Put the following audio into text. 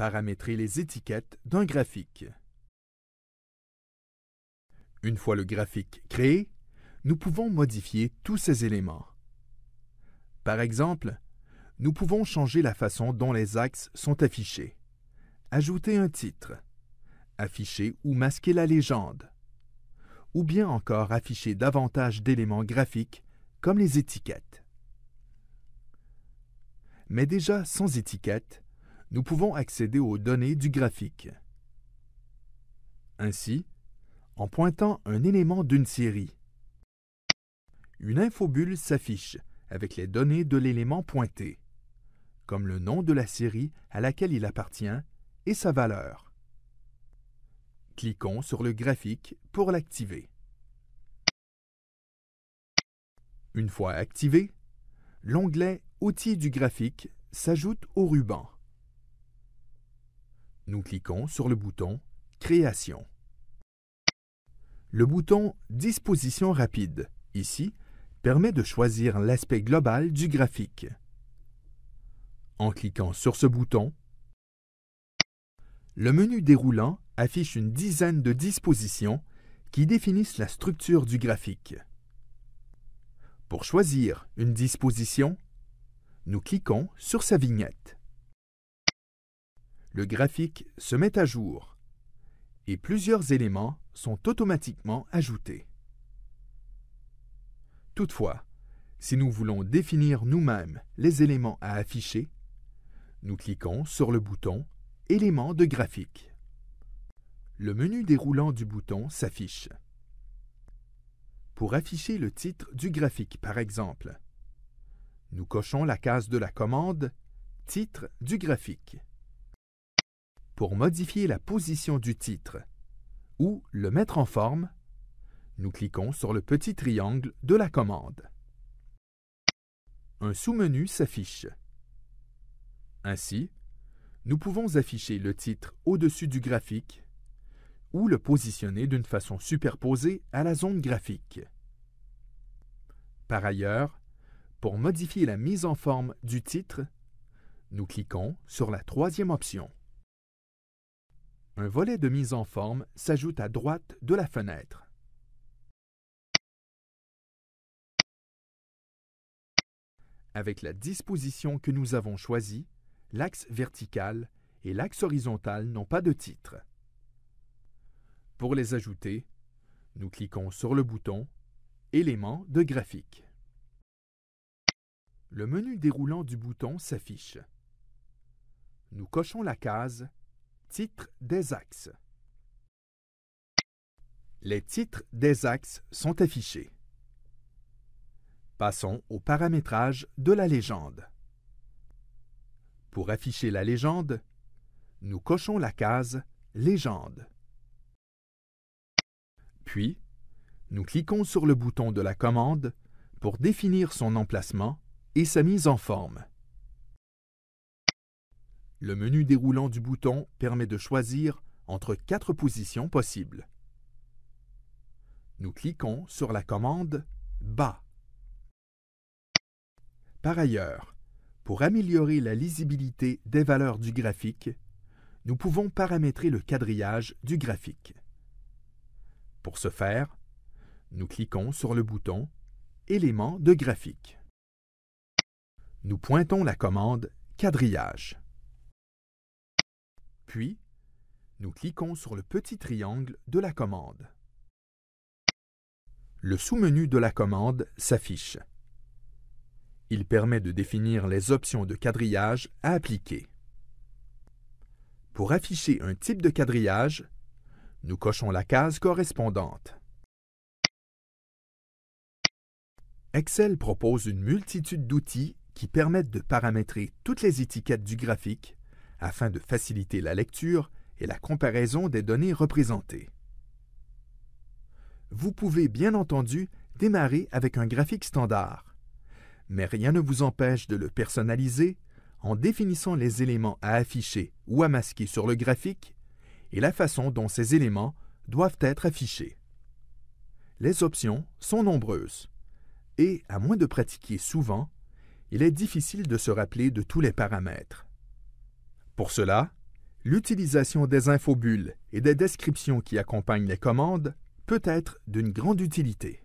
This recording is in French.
Paramétrer les étiquettes d'un graphique. Une fois le graphique créé, nous pouvons modifier tous ces éléments. Par exemple, nous pouvons changer la façon dont les axes sont affichés, ajouter un titre, afficher ou masquer la légende, ou bien encore afficher davantage d'éléments graphiques comme les étiquettes. Mais déjà sans étiquette, nous pouvons accéder aux données du graphique. Ainsi, en pointant un élément d'une série, une infobulle s'affiche avec les données de l'élément pointé, comme le nom de la série à laquelle il appartient et sa valeur. Cliquons sur le graphique pour l'activer. Une fois activé, l'onglet Outils du graphique s'ajoute au ruban. Nous cliquons sur le bouton Création. Le bouton Disposition rapide, ici, permet de choisir l'aspect global du graphique. En cliquant sur ce bouton, le menu déroulant affiche une dizaine de dispositions qui définissent la structure du graphique. Pour choisir une disposition, nous cliquons sur sa vignette le graphique se met à jour et plusieurs éléments sont automatiquement ajoutés. Toutefois, si nous voulons définir nous-mêmes les éléments à afficher, nous cliquons sur le bouton Éléments de graphique. Le menu déroulant du bouton s'affiche. Pour afficher le titre du graphique, par exemple, nous cochons la case de la commande Titre du graphique pour modifier la position du titre ou le mettre en forme, nous cliquons sur le petit triangle de la commande. Un sous-menu s'affiche. Ainsi, nous pouvons afficher le titre au-dessus du graphique ou le positionner d'une façon superposée à la zone graphique. Par ailleurs, pour modifier la mise en forme du titre, nous cliquons sur la troisième option. Un volet de mise en forme s'ajoute à droite de la fenêtre. Avec la disposition que nous avons choisie, l'axe vertical et l'axe horizontal n'ont pas de titre. Pour les ajouter, nous cliquons sur le bouton Éléments de graphique. Le menu déroulant du bouton s'affiche. Nous cochons la case titre des axes. Les titres des axes sont affichés. Passons au paramétrage de la légende. Pour afficher la légende, nous cochons la case Légende. Puis, nous cliquons sur le bouton de la commande pour définir son emplacement et sa mise en forme. Le menu déroulant du bouton permet de choisir entre quatre positions possibles. Nous cliquons sur la commande Bas. Par ailleurs, pour améliorer la lisibilité des valeurs du graphique, nous pouvons paramétrer le quadrillage du graphique. Pour ce faire, nous cliquons sur le bouton Éléments de graphique. Nous pointons la commande Quadrillage. Puis, nous cliquons sur le petit triangle de la commande. Le sous-menu de la commande s'affiche. Il permet de définir les options de quadrillage à appliquer. Pour afficher un type de quadrillage, nous cochons la case correspondante. Excel propose une multitude d'outils qui permettent de paramétrer toutes les étiquettes du graphique afin de faciliter la lecture et la comparaison des données représentées. Vous pouvez bien entendu démarrer avec un graphique standard, mais rien ne vous empêche de le personnaliser en définissant les éléments à afficher ou à masquer sur le graphique et la façon dont ces éléments doivent être affichés. Les options sont nombreuses et, à moins de pratiquer souvent, il est difficile de se rappeler de tous les paramètres. Pour cela, l'utilisation des infobulles et des descriptions qui accompagnent les commandes peut être d'une grande utilité.